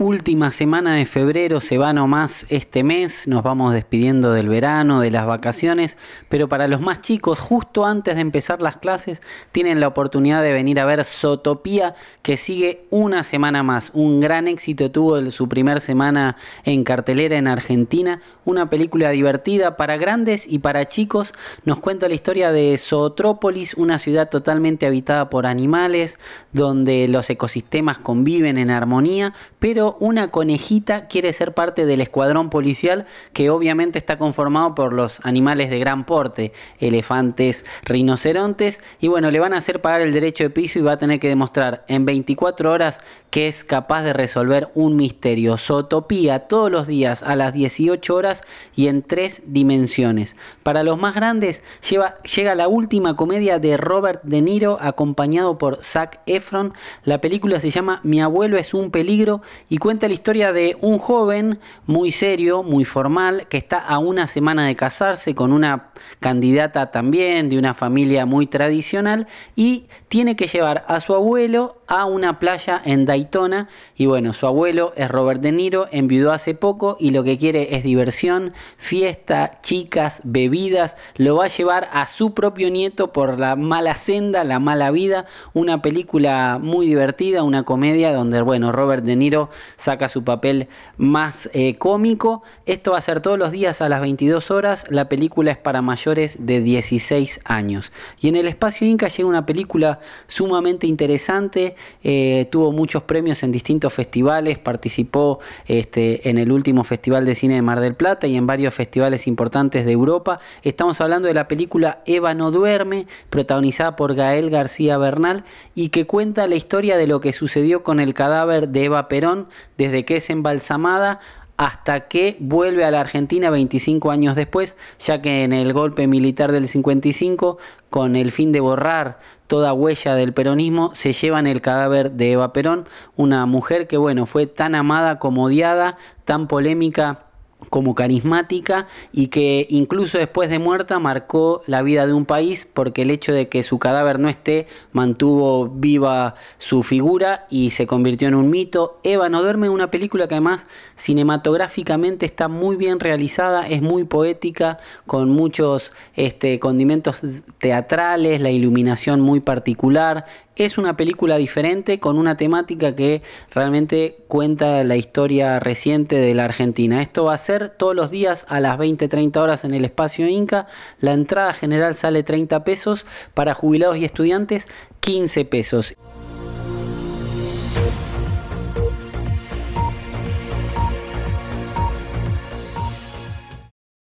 Última semana de febrero, se va nomás este mes, nos vamos despidiendo del verano, de las vacaciones, pero para los más chicos, justo antes de empezar las clases, tienen la oportunidad de venir a ver Sotopía que sigue una semana más. Un gran éxito tuvo su primer semana en cartelera en Argentina, una película divertida para grandes y para chicos. Nos cuenta la historia de Sotrópolis, una ciudad totalmente habitada por animales, donde los ecosistemas conviven en armonía, pero una conejita quiere ser parte del escuadrón policial que obviamente está conformado por los animales de gran porte, elefantes, rinocerontes, y bueno, le van a hacer pagar el derecho de piso y va a tener que demostrar en 24 horas que es capaz de resolver un misterio. Zootopía todos los días a las 18 horas y en tres dimensiones. Para los más grandes llega la última comedia de Robert De Niro acompañado por Zac Efron. La película se llama Mi abuelo es un peligro y cuenta la historia de un joven muy serio, muy formal, que está a una semana de casarse con una candidata también de una familia muy tradicional y tiene que llevar a su abuelo a una playa en Daytona y bueno, su abuelo es Robert De Niro, enviudó hace poco y lo que quiere es diversión, fiesta, chicas, bebidas, lo va a llevar a su propio nieto por la mala senda, la mala vida, una película muy divertida, una comedia donde bueno, Robert De Niro saca su papel más eh, cómico, esto va a ser todos los días a las 22 horas, la película es para mayores de 16 años y en el espacio Inca llega una película sumamente interesante, eh, tuvo muchos premios en distintos festivales, participó este, en el último Festival de Cine de Mar del Plata y en varios festivales importantes de Europa. Estamos hablando de la película Eva no duerme, protagonizada por Gael García Bernal y que cuenta la historia de lo que sucedió con el cadáver de Eva Perón desde que es embalsamada hasta que vuelve a la Argentina 25 años después, ya que en el golpe militar del 55, con el fin de borrar toda huella del peronismo, se llevan el cadáver de Eva Perón, una mujer que bueno, fue tan amada como odiada, tan polémica como carismática y que incluso después de muerta marcó la vida de un país porque el hecho de que su cadáver no esté mantuvo viva su figura y se convirtió en un mito. Eva no duerme, una película que además cinematográficamente está muy bien realizada, es muy poética, con muchos este, condimentos teatrales, la iluminación muy particular, es una película diferente con una temática que realmente cuenta la historia reciente de la Argentina. Esto va a ser todos los días a las 20-30 horas en el espacio Inca. La entrada general sale 30 pesos, para jubilados y estudiantes 15 pesos.